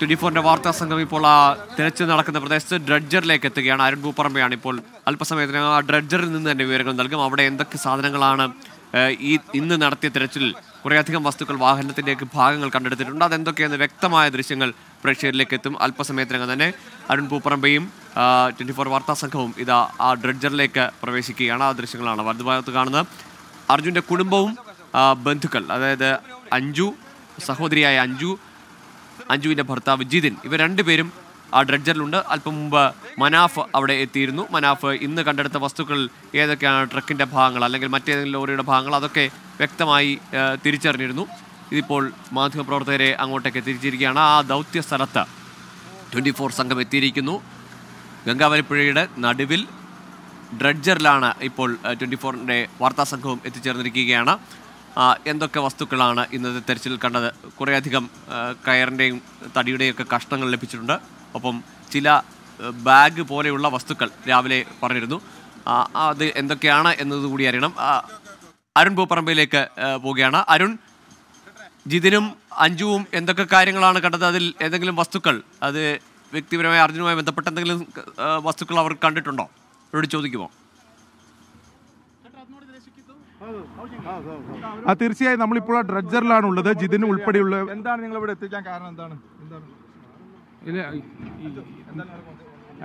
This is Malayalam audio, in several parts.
ട്വന്റി ഫോറിന്റെ വാർത്താ സംഘം ഇപ്പോൾ ആ തിരച്ചിൽ നടക്കുന്ന പ്രദേശത്ത് ഡ്രഡ്ജറിലേക്ക് എത്തുകയാണ് അരുൺ ഭൂപ്പറമ്പയാണ് ഇപ്പോൾ അല്പസമയത്തിനകം ആ ഡ്രഡ്ജറിൽ നിന്ന് തന്നെ വിവരങ്ങൾ നൽകും അവിടെ എന്തൊക്കെ സാധനങ്ങളാണ് ഈ ഇന്ന് നടത്തിയ തിരച്ചിൽ കുറേയധികം വസ്തുക്കൾ വാഹനത്തിൻ്റെയൊക്കെ ഭാഗങ്ങൾ കണ്ടെടുത്തിട്ടുണ്ട് അതെന്തൊക്കെയെന്ന് വ്യക്തമായ ദൃശ്യങ്ങൾ പ്രേക്ഷകരിലേക്ക് എത്തും അല്പസമയത്തിനകം തന്നെ അരുൺ പൂപ്പറമ്പയും ട്വൻറ്റി ഫോർ വാർത്താ സംഘവും ഇതാ ആ ഡ്രഡ്ജറിലേക്ക് പ്രവേശിക്കുകയാണ് ആ ദൃശ്യങ്ങളാണ് വലതുഭാഗത്ത് കാണുന്നത് അർജുൻ്റെ കുടുംബവും ബന്ധുക്കൾ അതായത് അഞ്ജു സഹോദരിയായ അഞ്ജു അഞ്ജുവിൻ്റെ ഭർത്താവ് ജിതിൻ ഇവർ രണ്ടുപേരും ആ ഡ്രഡ്ജറിലുണ്ട് അല്പം മുമ്പ് മനാഫ് അവിടെ എത്തിയിരുന്നു മനാഫ് ഇന്ന് കണ്ടെടുത്ത വസ്തുക്കൾ ഏതൊക്കെയാണ് ട്രക്കിൻ്റെ ഭാഗങ്ങൾ അല്ലെങ്കിൽ മറ്റേതെങ്കിലും ലോറിയുടെ ഭാഗങ്ങൾ അതൊക്കെ വ്യക്തമായി തിരിച്ചറിഞ്ഞിരുന്നു ഇതിപ്പോൾ മാധ്യമപ്രവർത്തകരെ അങ്ങോട്ടേക്ക് തിരിച്ചിരിക്കുകയാണ് ആ ദൗത്യ സ്ഥലത്ത് ട്വൻറ്റി ഫോർ സംഘം എത്തിയിരിക്കുന്നു ഗംഗാവലിപ്പുഴയുടെ നടുവിൽ ഡ്രഡ്ജറിലാണ് ഇപ്പോൾ ട്വൻറ്റി ഫോറിൻ്റെ വാർത്താ സംഘവും എത്തിച്ചേർന്നിരിക്കുകയാണ് എന്തൊക്കെ വസ്തുക്കളാണ് ഇന്നത്തെ തെരച്ചിൽ കണ്ടത് കുറേയധികം കയറിൻ്റെയും തടിയുടെയും ഒക്കെ കഷ്ണങ്ങൾ ലഭിച്ചിട്ടുണ്ട് ഒപ്പം ചില ബാഗ് പോലെയുള്ള വസ്തുക്കൾ രാവിലെ പറഞ്ഞിരുന്നു അത് എന്തൊക്കെയാണ് എന്നതുകൂടി അറിയണം അരുൺ പൂപ്പറമ്പയിലേക്ക് പോവുകയാണ് അരുൺ ജിതിനും അഞ്ജുവും എന്തൊക്കെ കാര്യങ്ങളാണ് കണ്ടത് അതിൽ ഏതെങ്കിലും വസ്തുക്കൾ അത് വ്യക്തിപരമായ അർജുനുമായി ബന്ധപ്പെട്ട എന്തെങ്കിലും വസ്തുക്കൾ അവർ കണ്ടിട്ടുണ്ടോ അവരോട് ചോദിക്കുമോ ആ തീർച്ചയായും നമ്മളിപ്പോൾ ആ ഡ്രഡ്ജറിലാണ് ഉള്ളത് ജിതിന് ഉൾപ്പെടെയുള്ള എന്താണ് നിങ്ങൾ ഇവിടെ എത്തിക്കാൻ കാരണം എന്താണ് ഇല്ല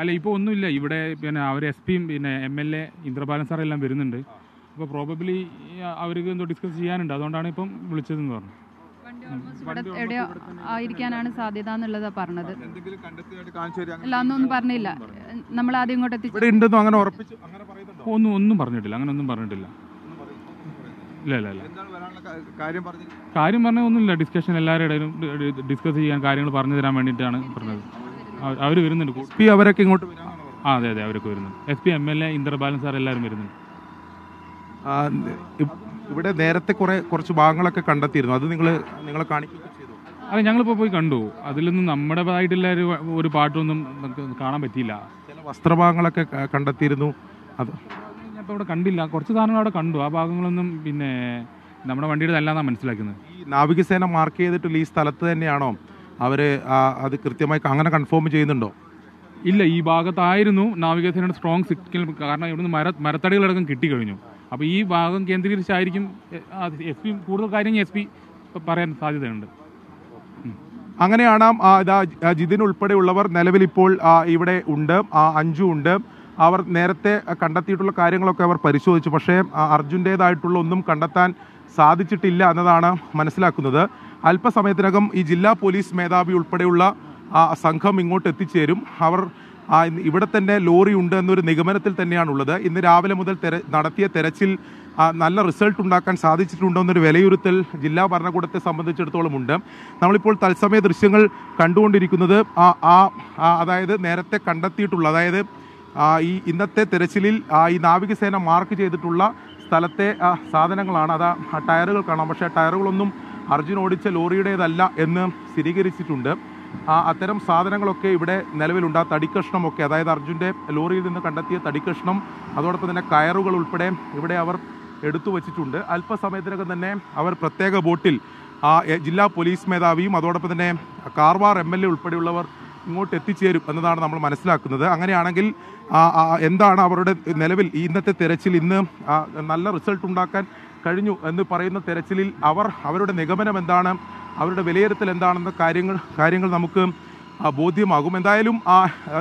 അല്ല ഇപ്പോൾ ഒന്നുമില്ല ഇവിടെ പിന്നെ അവർ എസ് പിയും പിന്നെ M L A Indrabalan sir എല്ലാം വരുന്നുണ്ട് അപ്പോൾ പ്രോബബ്ലി അവർക്ക് എന്തോ ഡിസ്കസ് ചെയ്യാനുണ്ട് അതുകൊണ്ടാണ് ഇപ്പം വിളിച്ചതെന്ന് പറഞ്ഞു എവിടെയോ ആയിരിക്കാനാണ് സാധ്യത എന്നുള്ളതാ പറഞ്ഞത് അല്ല അന്നൊന്നും പറഞ്ഞില്ല നമ്മൾ ആദ്യം ഇങ്ങോട്ട് എത്തിച്ചു ഒന്നും ഒന്നും പറഞ്ഞിട്ടില്ല അങ്ങനെ ഒന്നും പറഞ്ഞിട്ടില്ല ഇല്ല ഇല്ല കാര്യം പറഞ്ഞു കാര്യം പറഞ്ഞ ഒന്നുമില്ല ഡിസ്കഷൻ എല്ലാവരുടെ ഡിസ്കസ് ചെയ്യാൻ കാര്യങ്ങൾ പറഞ്ഞു തരാൻ വേണ്ടിയിട്ടാണ് പറഞ്ഞത് അവർ വരുന്നുണ്ട് പി അവരൊക്കെ ഇങ്ങോട്ട് ആ അതെ അതെ അവരൊക്കെ വരുന്നുണ്ട് S P M L A Indrabalan sir എല്ലാവരും വരുന്നുണ്ട് ഇവിടെ നേരത്തെ കുറേ കുറച്ച് ഭാഗങ്ങളൊക്കെ കണ്ടെത്തിയിരുന്നു അത് നിങ്ങൾ നിങ്ങളെ കാണിക്കുക അതെ ഞങ്ങളിപ്പോൾ പോയി കണ്ടു അതിലൊന്നും നമ്മുടേതായിട്ടുള്ള ഒരു ഒരു പാട്ടൊന്നും കാണാൻ പറ്റിയില്ല ചില വസ്ത്രഭാഗങ്ങളൊക്കെ കണ്ടെത്തിയിരുന്നു അത് അപ്പം ഇവിടെ കണ്ടില്ല കുറച്ച് സാധനങ്ങൾ അവിടെ കണ്ടു ആ ഭാഗങ്ങളൊന്നും പിന്നെ നമ്മുടെ വണ്ടിയുടെ അല്ലാന്നാണ് മനസ്സിലാക്കുന്നത് ഈ നാവികസേന മാർക്ക് ചെയ്തിട്ടുള്ള ഈ സ്ഥലത്ത് തന്നെയാണോ അവർ അത് കൃത്യമായി അങ്ങനെ കൺഫേം ചെയ്യുന്നുണ്ടോ ഇല്ല ഈ ഭാഗത്തായിരുന്നു നാവികസേനയുടെ സ്ട്രോങ് സിഗ്നൽ കാരണം ഇവിടുന്ന് മര മരത്തടികളടക്കം കിട്ടിക്കഴിഞ്ഞു അപ്പോൾ ഈ ഭാഗം കേന്ദ്രീകരിച്ചായിരിക്കും എസ് പി കൂടുതൽ കാര്യങ്ങൾ എസ് പി പറയാൻ സാധ്യതയുണ്ട് അങ്ങനെയാണ് ഇതാ ജിതിൻ ഉൾപ്പെടെയുള്ളവർ നിലവിൽ ഇപ്പോൾ ഇവിടെ ഉണ്ട് അഞ്ചു ഉണ്ട് അവർ നേരത്തെ കണ്ടെത്തിയിട്ടുള്ള കാര്യങ്ങളൊക്കെ അവർ പരിശോധിച്ചു പക്ഷേ അർജുൻ്റേതായിട്ടുള്ള ഒന്നും കണ്ടെത്താൻ സാധിച്ചിട്ടില്ല എന്നതാണ് മനസ്സിലാക്കുന്നത് അല്പസമയത്തിനകം ഈ ജില്ലാ പോലീസ് മേധാവി ഉൾപ്പെടെയുള്ള സംഘം ഇങ്ങോട്ട് എത്തിച്ചേരും അവർ ഇവിടെ തന്നെ ലോറി ഉണ്ട് എന്നൊരു നിഗമനത്തിൽ തന്നെയാണുള്ളത് ഇന്ന് രാവിലെ മുതൽ തെര നടത്തിയ തെരച്ചിൽ നല്ല റിസൾട്ട് ഉണ്ടാക്കാൻ സാധിച്ചിട്ടുണ്ടോ എന്നൊരു വിലയിരുത്തൽ ജില്ലാ ഭരണകൂടത്തെ സംബന്ധിച്ചിടത്തോളം ഉണ്ട് നമ്മളിപ്പോൾ തത്സമയ ദൃശ്യങ്ങൾ കണ്ടുകൊണ്ടിരിക്കുന്നത് ആ അതായത് നേരത്തെ കണ്ടെത്തിയിട്ടുള്ള അതായത് ഈ ഇന്നത്തെ തെരച്ചിലിൽ ഈ നാവികസേന മാർക്ക് ചെയ്തിട്ടുള്ള സ്ഥലത്തെ സാധനങ്ങളാണ് അത് ടയറുകൾ കാണാം പക്ഷേ ടയറുകളൊന്നും അർജുൻ ഓടിച്ച ലോറിയുടേതല്ല എന്ന് സ്ഥിരീകരിച്ചിട്ടുണ്ട് അത്തരം സാധനങ്ങളൊക്കെ ഇവിടെ നിലവിലുണ്ട് ആ തടിക്കഷ്ണമൊക്കെ അതായത് അർജുൻ്റെ ലോറിയിൽ നിന്ന് കണ്ടെത്തിയ തടിക്കഷ്ണം അതോടൊപ്പം തന്നെ കയറുകൾ ഉൾപ്പെടെ ഇവിടെ അവർ എടുത്തു വച്ചിട്ടുണ്ട് അല്പസമയത്തിനകം തന്നെ അവർ പ്രത്യേക ബോട്ടിൽ ആ ജില്ലാ പോലീസ് മേധാവിയും അതോടൊപ്പം തന്നെ കാർവാർ എം എൽ എ ഉൾപ്പെടെയുള്ളവർ ഇങ്ങോട്ട് എത്തിച്ചേരും എന്നതാണ് നമ്മൾ മനസ്സിലാക്കുന്നത് അങ്ങനെയാണെങ്കിൽ എന്താണ് അവരുടെ നിലവിൽ ഇന്നത്തെ തെരച്ചിൽ ഇന്ന് നല്ല റിസൾട്ട് ഉണ്ടാക്കാൻ കഴിഞ്ഞു എന്ന് പറയുന്ന തെരച്ചിലിൽ അവർ അവരുടെ നിഗമനം എന്താണ് അവരുടെ വിലയിരുത്തൽ എന്താണെന്ന കാര്യങ്ങൾ കാര്യങ്ങൾ നമുക്ക് ബോധ്യമാകും എന്തായാലും ആ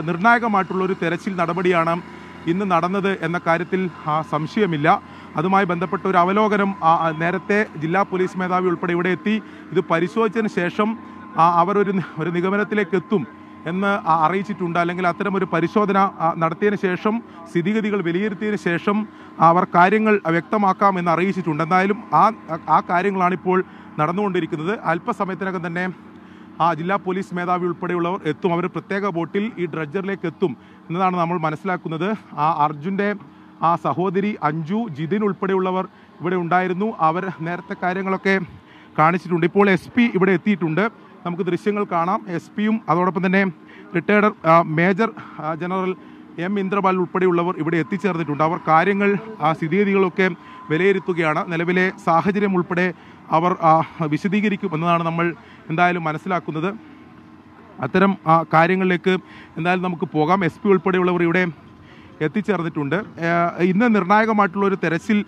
നിർണായകമായിട്ടുള്ളൊരു തെരച്ചിൽ നടപടിയാണ് ഇന്ന് നടന്നത് എന്ന കാര്യത്തിൽ സംശയമില്ല അതുമായി ബന്ധപ്പെട്ട ഒരു അവലോകനം നേരത്തെ ജില്ലാ പോലീസ് മേധാവി ഉൾപ്പെടെ ഇവിടെ എത്തി ഇത് പരിശോധിച്ചതിന് ശേഷം അവരൊരു ഒരു നിഗമനത്തിലേക്ക് എത്തും എന്ന് അറിയിച്ചിട്ടുണ്ട് അല്ലെങ്കിൽ അത്തരമൊരു പരിശോധന നടത്തിയതിന് ശേഷം സ്ഥിതിഗതികൾ വിലയിരുത്തിയതിന് ശേഷം അവർ കാര്യങ്ങൾ വ്യക്തമാക്കാം എന്ന് അറിയിച്ചിട്ടുണ്ട് എന്തായാലും ആ ആ കാര്യങ്ങളാണിപ്പോൾ നടന്നുകൊണ്ടിരിക്കുന്നത് അല്പസമയത്തിനകം തന്നെ ആ ജില്ലാ പോലീസ് മേധാവി ഉൾപ്പെടെയുള്ളവർ എത്തും അവർ പ്രത്യേക ബോട്ടിൽ ഈ ഡ്രഡ്ജറിലേക്ക് എത്തും എന്നതാണ് നമ്മൾ മനസ്സിലാക്കുന്നത് ആ അർജുൻ്റെ ആ സഹോദരി അഞ്ജു ജിതിൻ ഉൾപ്പെടെയുള്ളവർ ഇവിടെ ഉണ്ടായിരുന്നു അവർ നേരത്തെ കാര്യങ്ങളൊക്കെ കാണിച്ചിട്ടുണ്ട് ഇപ്പോൾ എസ് ഇവിടെ എത്തിയിട്ടുണ്ട് നമുക്ക് ദൃശ്യങ്ങൾ കാണാം എസ് പിയും അതോടൊപ്പം തന്നെ retired major general M Indrapal ഉൾപ്പെടെയുള്ളവർ ഇവിടെ എത്തിച്ചേർന്നിട്ടുണ്ട് അവർ കാര്യങ്ങൾ സ്ഥിതിഗതികളൊക്കെ വിലയിരുത്തുകയാണ് നിലവിലെ സാഹചര്യം ഉൾപ്പെടെ അവർ വിശദീകരിക്കും എന്നതാണ് നമ്മൾ എന്തായാലും മനസ്സിലാക്കുന്നത് അത്തരം കാര്യങ്ങളിലേക്ക് എന്തായാലും നമുക്ക് പോകാം എസ് പി ഉൾപ്പെടെയുള്ളവർ ഇവിടെ എത്തിച്ചേർന്നിട്ടുണ്ട് ഇന്ന് നിർണായകമായിട്ടുള്ള ഒരു തെരച്ചിൽ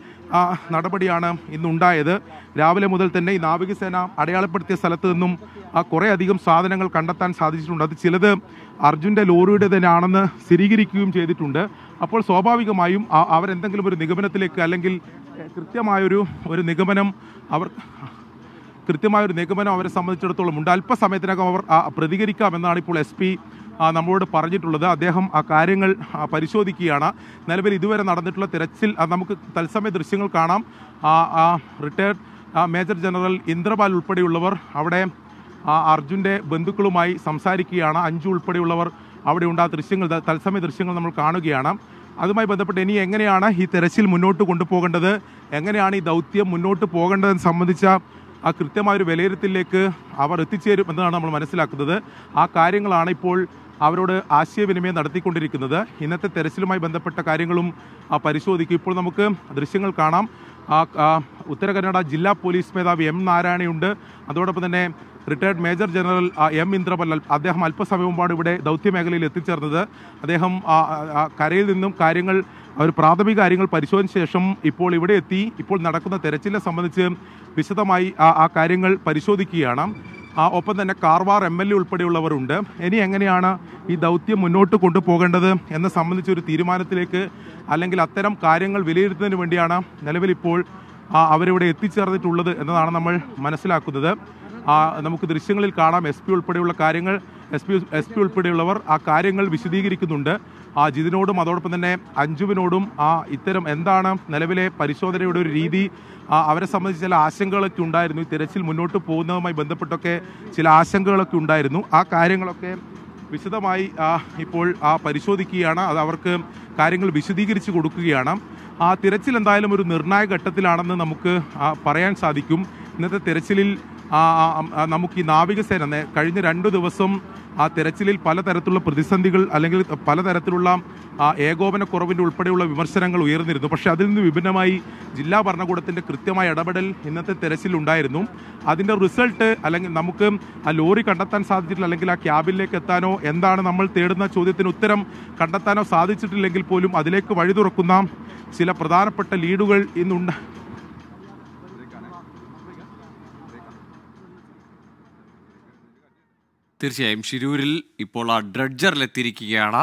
നടപടിയാണ് ഇന്നുണ്ടായത് രാവിലെ മുതൽ തന്നെ ഈ നാവികസേന അടയാളപ്പെടുത്തിയ സ്ഥലത്ത് നിന്നും കുറേയധികം സാധനങ്ങൾ കണ്ടെത്താൻ സാധിച്ചിട്ടുണ്ട് അത് ചിലത് അർജുൻ്റെ ലോറിയുടെ തന്നെയാണെന്ന് സ്ഥിരീകരിക്കുകയും ചെയ്തിട്ടുണ്ട് അപ്പോൾ സ്വാഭാവികമായും അവരെന്തെങ്കിലും ഒരു നിഗമനത്തിലേക്ക് അല്ലെങ്കിൽ കൃത്യമായൊരു ഒരു നിഗമനം അവർ കൃത്യമായൊരു നിഗമനം അവരെ സംബന്ധിച്ചിടത്തോളം ഉണ്ട് അല്പസമയത്തിനകം അവർ പ്രതികരിക്കാമെന്നാണ് ഇപ്പോൾ എസ് നമ്മളോട് പറഞ്ഞിട്ടുള്ളത് അദ്ദേഹം ആ കാര്യങ്ങൾ പരിശോധിക്കുകയാണ് നിലവിൽ ഇതുവരെ നടന്നിട്ടുള്ള തിരച്ചിൽ നമുക്ക് തത്സമയ ദൃശ്യങ്ങൾ കാണാം ആ റിട്ടയർഡ് മേജർ ജനറൽ ഇന്ദ്രപാൽ ഉൾപ്പെടെയുള്ളവർ അവിടെ അർജുൻ്റെ ബന്ധുക്കളുമായി സംസാരിക്കുകയാണ് അഞ്ചു ഉൾപ്പെടെയുള്ളവർ അവിടെ ഉണ്ട് ആ ദൃശ്യങ്ങൾ തത്സമയ ദൃശ്യങ്ങൾ നമ്മൾ കാണുകയാണ് അതുമായി ബന്ധപ്പെട്ട് ഇനി എങ്ങനെയാണ് ഈ തെരച്ചിൽ മുന്നോട്ട് കൊണ്ടുപോകേണ്ടത് എങ്ങനെയാണ് ഈ ദൗത്യം മുന്നോട്ട് പോകേണ്ടതെന്ന് സംബന്ധിച്ച ആ കൃത്യമായൊരു വിലയിരുത്തലിലേക്ക് അവർ എത്തിച്ചേരും എന്നതാണ് നമ്മൾ മനസ്സിലാക്കുന്നത് ആ കാര്യങ്ങളാണ് ഇപ്പോൾ അവരോട് ആശയവിനിമയം നടത്തിക്കൊണ്ടിരിക്കുന്നത് ഇന്നത്തെ തെരച്ചിലുമായി ബന്ധപ്പെട്ട കാര്യങ്ങളും പരിശോധിക്കും ഇപ്പോൾ നമുക്ക് ദൃശ്യങ്ങൾ കാണാം ഉത്തര കന്നഡ ജില്ലാ പോലീസ് മേധാവി എം നാരായണയുണ്ട് അതോടൊപ്പം തന്നെ റിട്ടയർഡ് മേജർ ജനറൽ എം ഇന്ദ്രപല്ലൽ അദ്ദേഹം അല്പസമയം മുമ്പാണ് ഇവിടെ ദൗത്യമേഖലയിൽ എത്തിച്ചേർന്നത് അദ്ദേഹം കരയിൽ നിന്നും കാര്യങ്ങൾ ഒരു പ്രാഥമിക കാര്യങ്ങൾ പരിശോധിച്ച ശേഷം ഇപ്പോൾ ഇവിടെ എത്തി ഇപ്പോൾ നടക്കുന്ന തെരച്ചിലിനെ സംബന്ധിച്ച് വിശദമായി ആ കാര്യങ്ങൾ പരിശോധിക്കുകയാണ് ഒപ്പം തന്നെ കാർവാർ എം എൽ എ ഉൾപ്പെടെയുള്ളവരുണ്ട് ഇനി എങ്ങനെയാണ് ഈ ദൗത്യം മുന്നോട്ട് കൊണ്ടുപോകേണ്ടത് എന്നെ സംബന്ധിച്ച ഒരു തീരുമാനത്തിലേക്ക് അല്ലെങ്കിൽ അത്തരം കാര്യങ്ങൾ വിലയിരുത്തുന്നതിന് വേണ്ടിയാണ് നിലവിൽ ഇപ്പോൾ അവരിവിടെ എത്തിച്ചേർന്നിട്ടുള്ളത് എന്നതാണ് നമ്മൾ മനസ്സിലാക്കുന്നത് നമുക്ക് ദൃശ്യങ്ങളിൽ കാണാം എസ് പി ഉൾപ്പെടെയുള്ള കാര്യങ്ങൾ എസ് പി എസ് പി ഉൾപ്പെടെയുള്ളവർ ആ കാര്യങ്ങൾ വിശദീകരിക്കുന്നുണ്ട് ആ ജിതിനോടും അതോടൊപ്പം തന്നെ അഞ്ജുവിനോടും ആ ഇത്തരം എന്താണ് നിലവിലെ പരിശോധനയുടെ ഒരു രീതി അവരെ സംബന്ധിച്ച് ചില ആശങ്കകളൊക്കെ ഉണ്ടായിരുന്നു ഈ തിരച്ചിൽ മുന്നോട്ട് പോകുന്നതുമായി ബന്ധപ്പെട്ടൊക്കെ ചില ആശങ്കകളൊക്കെ ഉണ്ടായിരുന്നു ആ കാര്യങ്ങളൊക്കെ വിശദമായി ഇപ്പോൾ ആ പരിശോധിക്കുകയാണ് അത് അവർക്ക് കാര്യങ്ങൾ വിശദീകരിച്ച് കൊടുക്കുകയാണ് ആ തിരച്ചിൽ എന്തായാലും ഒരു നിർണായക ഘട്ടത്തിലാണെന്ന് നമുക്ക് പറയാൻ സാധിക്കും ഇന്നത്തെ തിരച്ചിലിൽ നമുക്ക് ഈ നാവികസേന കഴിഞ്ഞ രണ്ടു ദിവസം ആ തെരച്ചിലിൽ പലതരത്തിലുള്ള പ്രതിസന്ധികൾ അല്ലെങ്കിൽ പലതരത്തിലുള്ള ഏകോപനക്കുറവിൻ്റെ ഉൾപ്പെടെയുള്ള വിമർശനങ്ങൾ ഉയർന്നിരുന്നു പക്ഷേ അതിൽ നിന്ന് വിഭിന്നമായി ജില്ലാ ഭരണകൂടത്തിൻ്റെ കൃത്യമായ ഇടപെടൽ ഇന്നത്തെ തെരച്ചിലുണ്ടായിരുന്നു അതിൻ്റെ റിസൾട്ട് അല്ലെങ്കിൽ നമുക്ക് ആ ലോറി കണ്ടെത്താൻ സാധിച്ചിട്ടില്ല അല്ലെങ്കിൽ ആ ക്യാബിലേക്ക് എത്താനോ എന്താണ് നമ്മൾ തേടുന്ന ചോദ്യത്തിന് ഉത്തരം കണ്ടെത്താനോ സാധിച്ചിട്ടില്ലെങ്കിൽ പോലും അതിലേക്ക് വഴി തുറക്കുന്ന ചില പ്രധാനപ്പെട്ട ലീഡുകൾ ഇന്നുണ്ട് തീർച്ചയായും ഷിരൂരിൽ ഇപ്പോൾ ആ ഡ്രഡ്ജറിലെത്തിയിരിക്കുകയാണ്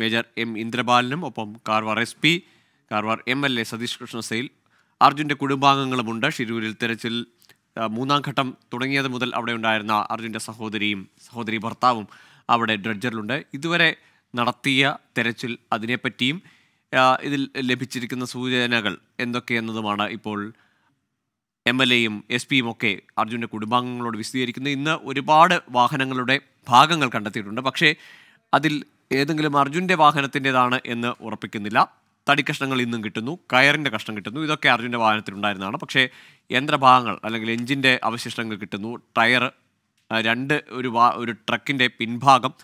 മേജർ എം ഇന്ദ്രബാലനും ഒപ്പം Karwar S P Karwar M L A Satish Sail അർജുൻ്റെ കുടുംബാംഗങ്ങളുമുണ്ട് ഷിരൂരിൽ തിരച്ചിൽ മൂന്നാം ഘട്ടം തുടങ്ങിയത് മുതൽ അവിടെ ഉണ്ടായിരുന്ന അർജുൻ്റെ സഹോദരിയും സഹോദരി ഭർത്താവും അവിടെ ഡ്രഡ്ജറിലുണ്ട് ഇതുവരെ നടത്തിയ തെരച്ചിൽ അതിനെപ്പറ്റിയും ഇതിൽ ലഭിച്ചിരിക്കുന്ന സൂചനകൾ എന്തൊക്കെയെന്നതുമാണ് ഇപ്പോൾ എം എൽ എയും എസ് പിയും ഒക്കെ അർജുൻ്റെ കുടുംബാംഗങ്ങളോട് വിശദീകരിക്കുന്നത് ഇന്ന് ഒരുപാട് വാഹനങ്ങളുടെ ഭാഗങ്ങൾ കണ്ടെത്തിയിട്ടുണ്ട് പക്ഷേ അതിൽ ഏതെങ്കിലും അർജുൻ്റെ വാഹനത്തിൻ്റെതാണ് എന്ന് ഉറപ്പിക്കുന്നില്ല തടിക്കഷ്ണങ്ങൾ ഇന്നും കിട്ടുന്നു കയറിൻ്റെ കഷ്ണം കിട്ടുന്നു ഇതൊക്കെ അർജുൻ്റെ വാഹനത്തിലുണ്ടായിരുന്നതാണ് പക്ഷേ യന്ത്രഭാഗങ്ങൾ അല്ലെങ്കിൽ എഞ്ചിൻ്റെ അവശിഷ്ടങ്ങൾ കിട്ടുന്നു ടയർ രണ്ട് ഒരു വാ ഒരു ട്രക്കിൻ്റെ പിൻഭാഗം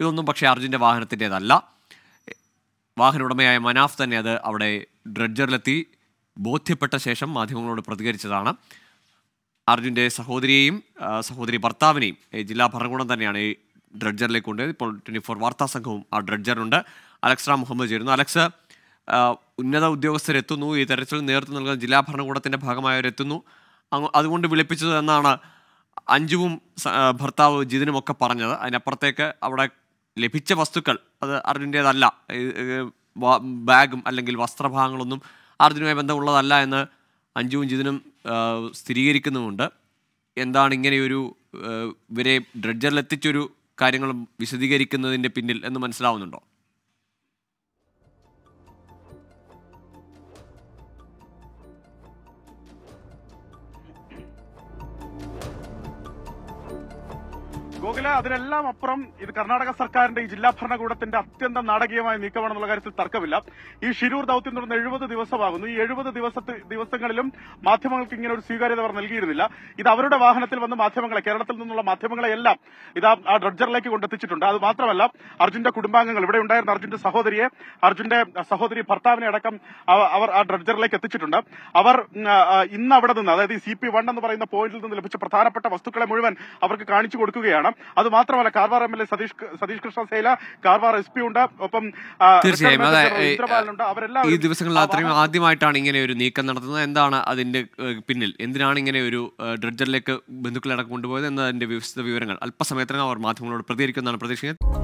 ഇതൊന്നും പക്ഷേ അർജുൻ്റെ വാഹനത്തിൻ്റെതല്ല വാഹന ഉടമയായ മനാഫ് തന്നെ അത് അവിടെ ഡ്രഡ്ജറിലെത്തി ബോധ്യപ്പെട്ട ശേഷം മാധ്യമങ്ങളോട് പ്രതികരിച്ചതാണ് അർജുൻ്റെ സഹോദരിയെയും സഹോദരി ഭർത്താവിനെയും ജില്ലാ ഭരണകൂടം തന്നെയാണ് ഈ ഡ്രഡ്ജറിലേക്ക് കൊണ്ടുപോയത് ഇപ്പോൾ ട്വൻറ്റി ഫോർ വാർത്താ സംഘവും ആ ഡ്രഡ്ജറിനുണ്ട് അലക്സ മുഹമ്മദ് ചേരുന്നു അലക്സ് ഉന്നത ഉദ്യോഗസ്ഥരെത്തുന്നു ഈ തെരച്ചിൽ നേതൃത്വം നൽകുന്ന ജില്ലാ ഭരണകൂടത്തിൻ്റെ ഭാഗമായവരെത്തുന്നു അതുകൊണ്ട് വിളിപ്പിച്ചത് എന്നാണ് അഞ്ജുവും ഭർത്താവ് ജിതിനുമൊക്കെ പറഞ്ഞത് അതിനപ്പുറത്തേക്ക് അവിടെ ലഭിച്ച വസ്തുക്കൾ അത് അർജുൻ്റേതല്ല ബാഗും അല്ലെങ്കിൽ വസ്ത്രഭാഗങ്ങളൊന്നും അർജുനുമായി ബന്ധമുള്ളതല്ല എന്ന് അഞ്ജുവും ജിതിനും സ്ഥിരീകരിക്കുന്നുമുണ്ട് എന്താണ് ഇങ്ങനെയൊരു ഇവരെ ഡ്രഡ്ജറിലെത്തിച്ചൊരു കാര്യങ്ങൾ വിശദീകരിക്കുന്നതിൻ്റെ പിന്നിൽ എന്ന് മനസ്സിലാവുന്നുണ്ടോ ഗോകുല അതിനെല്ലാം അപ്പുറം ഇത് കർണാടക സർക്കാരിന്റെ ഈ ജില്ലാ ഭരണകൂടത്തിന്റെ അത്യന്തം നാടകീയമായ നീക്കമാണെന്നുള്ള കാര്യത്തിൽ തർക്കമില്ല ഈ ഷിരൂർ ദൌത്യം തുടർന്ന് എഴുപത് ദിവസമാകുന്നു ഈ എഴുപത് ദിവസത്തെ ദിവസങ്ങളിലും മാധ്യമങ്ങൾക്ക് ഇങ്ങനെ ഒരു സ്വീകാര്യത അവർ നൽകിയിരുന്നില്ല ഇത് അവരുടെ വാഹനത്തിൽ വന്ന് മാധ്യമങ്ങളെ കേരളത്തിൽ നിന്നുള്ള മാധ്യമങ്ങളെ എല്ലാം ഇത് ആ ഡ്രഡ്ജറിലേക്ക് കൊണ്ടെത്തിച്ചിട്ടുണ്ട് അത് മാത്രമല്ല അർജുന്റെ കുടുംബാംഗങ്ങൾ ഇവിടെ ഉണ്ടായിരുന്ന അർജുന്റെ സഹോദരിയെ അർജുന്റെ സഹോദരി ഭർത്താവിനെ അടക്കം അവർ ആ ഡ്രഡ്ജറിലേക്ക് എത്തിച്ചിട്ടുണ്ട് അവർ ഇന്ന് അവിടെ നിന്ന് അതായത് സി പി വൺ എന്ന് പറയുന്ന പോയിന്റിൽ നിന്ന് ലഭിച്ച പ്രധാനപ്പെട്ട വസ്തുക്കളെ മുഴുവൻ അവർക്ക് കാണിച്ചു കൊടുക്കുകയാണ് അത് മാത്രമല്ല Karwar M L A Satish Satish Krishna Sail Karwar S P ഉണ്ട് ഒപ്പം തീർച്ചയായും അവരെല്ലാം ഈ ദിവസങ്ങളിൽ അത്രയും ആദ്യമായിട്ടാണ് ഇങ്ങനെ ഒരു നീക്കം നടത്തുന്നത് എന്താണ് അതിന്റെ പിന്നിൽ എന്തിനാണ് ഇങ്ങനെ ഒരു ഡ്രഡ്ജറിലേക്ക് ബന്ധുക്കളടക്കം കൊണ്ടുപോയത് എന്നതിന്റെ വിശദ വിവരങ്ങൾ അല്പസമയത്തിനകം അവർ മാധ്യമങ്ങളോട് പ്രതികരിക്കുന്നതാണ് പ്രതീക്ഷിക്കുന്നത്